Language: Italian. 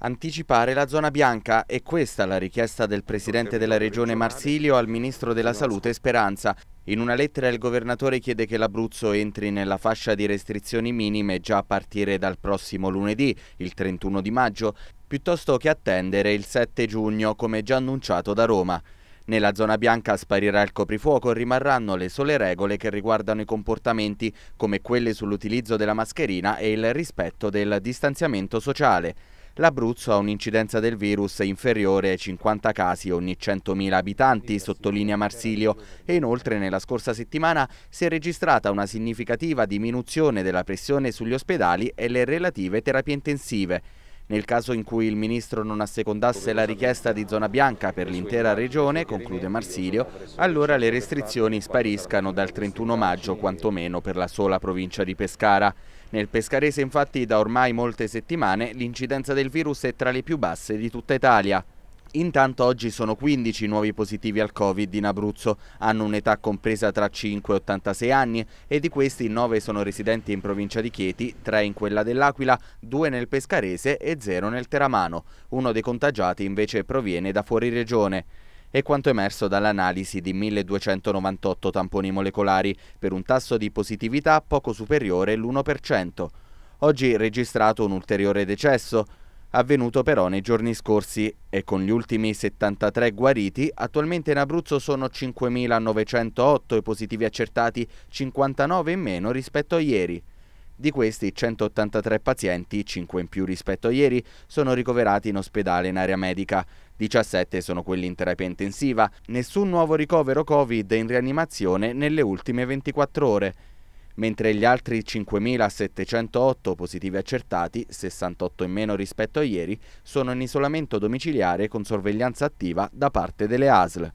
Anticipare la zona bianca è questa la richiesta del presidente della regione Marsilio al ministro della salute Speranza. In una lettera il governatore chiede che l'Abruzzo entri nella fascia di restrizioni minime già a partire dal prossimo lunedì, il 31 di maggio, piuttosto che attendere il 7 giugno come già annunciato da Roma. Nella zona bianca sparirà il coprifuoco e rimarranno le sole regole che riguardano i comportamenti come quelle sull'utilizzo della mascherina e il rispetto del distanziamento sociale. L'Abruzzo ha un'incidenza del virus inferiore ai 50 casi ogni 100.000 abitanti, sottolinea Marsilio, e inoltre nella scorsa settimana si è registrata una significativa diminuzione della pressione sugli ospedali e le relative terapie intensive. Nel caso in cui il ministro non assecondasse la richiesta di zona bianca per l'intera regione, conclude Marsilio, allora le restrizioni spariscano dal 31 maggio quantomeno per la sola provincia di Pescara. Nel pescarese infatti da ormai molte settimane l'incidenza del virus è tra le più basse di tutta Italia. Intanto oggi sono 15 nuovi positivi al Covid in Abruzzo, hanno un'età compresa tra 5 e 86 anni e di questi 9 sono residenti in provincia di Chieti, 3 in quella dell'Aquila, 2 nel Pescarese e 0 nel Teramano. Uno dei contagiati invece proviene da fuori regione è quanto emerso dall'analisi di 1298 tamponi molecolari per un tasso di positività poco superiore all'1%. Oggi registrato un ulteriore decesso, avvenuto però nei giorni scorsi e con gli ultimi 73 guariti, attualmente in Abruzzo sono 5.908 i positivi accertati, 59 in meno rispetto a ieri. Di questi 183 pazienti, 5 in più rispetto a ieri, sono ricoverati in ospedale in area medica, 17 sono quelli in terapia intensiva, nessun nuovo ricovero Covid in rianimazione nelle ultime 24 ore mentre gli altri 5.708 positivi accertati, 68 in meno rispetto a ieri, sono in isolamento domiciliare con sorveglianza attiva da parte delle ASL.